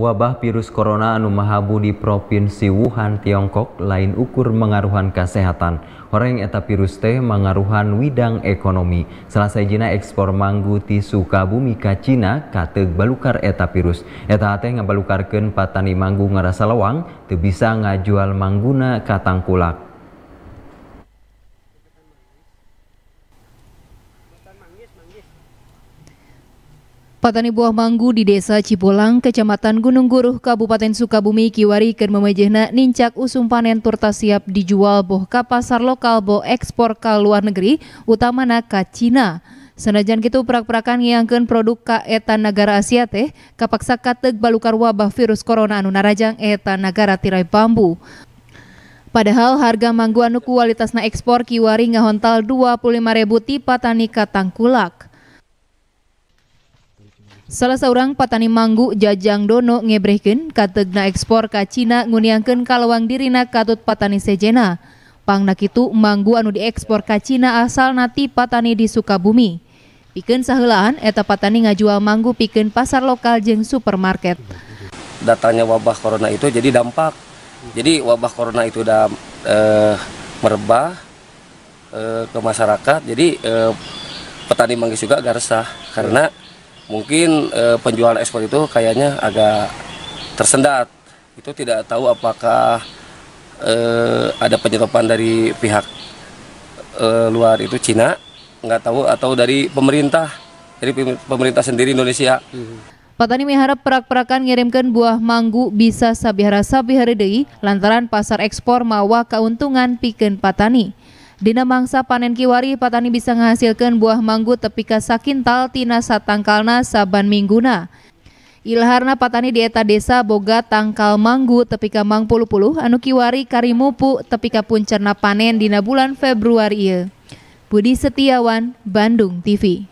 Wabah virus corona anu mahabu di Provinsi Wuhan, Tiongkok lain ukur mengaruhan kesehatan. orang eta virus teh mengaruhan widang ekonomi. Selesai jina ekspor manggu tisu Sukabumi ka Cina kateug balukar eta virus. Eta teh ken patani manggu ngerasa lewang tuh bisa ngajual mangguna ka tangkulak. Manggis, manggis. Petani buah manggu di desa Cipulang, kecamatan Gunung Guruh, Kabupaten Sukabumi, Kiwari, Kermemejehna, nincak usum panen turta siap dijual boh kapasar pasar lokal boh ekspor ke luar negeri, utamana ka Cina. Senajan gitu perak-perakan ngiangkeun produk ka etan negara Asia teh kapaksa kateug balukar wabah virus corona anu narajang etan negara tirai bambu. Padahal harga mangguan anu na ekspor kiwari ngahontal ribu ti tani katang Tangkulak. Salah seorang petani manggu Jajang Dono ngebrehken kategna ekspor ka Cina nguniangkeun kalawang dirina katut petani sejena. Pangna itu manggu anu diekspor ka Cina asal nati petani di Sukabumi. Piken sahelaan eta petani ngajual manggu piken pasar lokal jeng supermarket. Datanya wabah corona itu jadi dampak. Jadi wabah corona itu udah eh, merebah eh, ke masyarakat. Jadi eh, petani manggis juga resah karena mungkin e, penjualan ekspor itu kayaknya agak tersendat. Itu tidak tahu apakah e, ada penyetopan dari pihak e, luar itu Cina, nggak tahu atau dari pemerintah, dari pemerintah sendiri Indonesia. Hmm. Petani miharap perak-perakan ngirimkan buah manggu bisa sabihara sabihara dei, lantaran pasar ekspor mawa keuntungan pikeun patani. Dina mangsa panen kiwari patani bisa menghasilkan buah manggu tepika sakintal tina satangkalna saban mingguna. Ilharna patani di eta desa boga tangkal manggu tepika mang puluh puluh anu kiwari karimupu tepika puncerna panen dina bulan Februari Budi Setiawan, Bandung TV.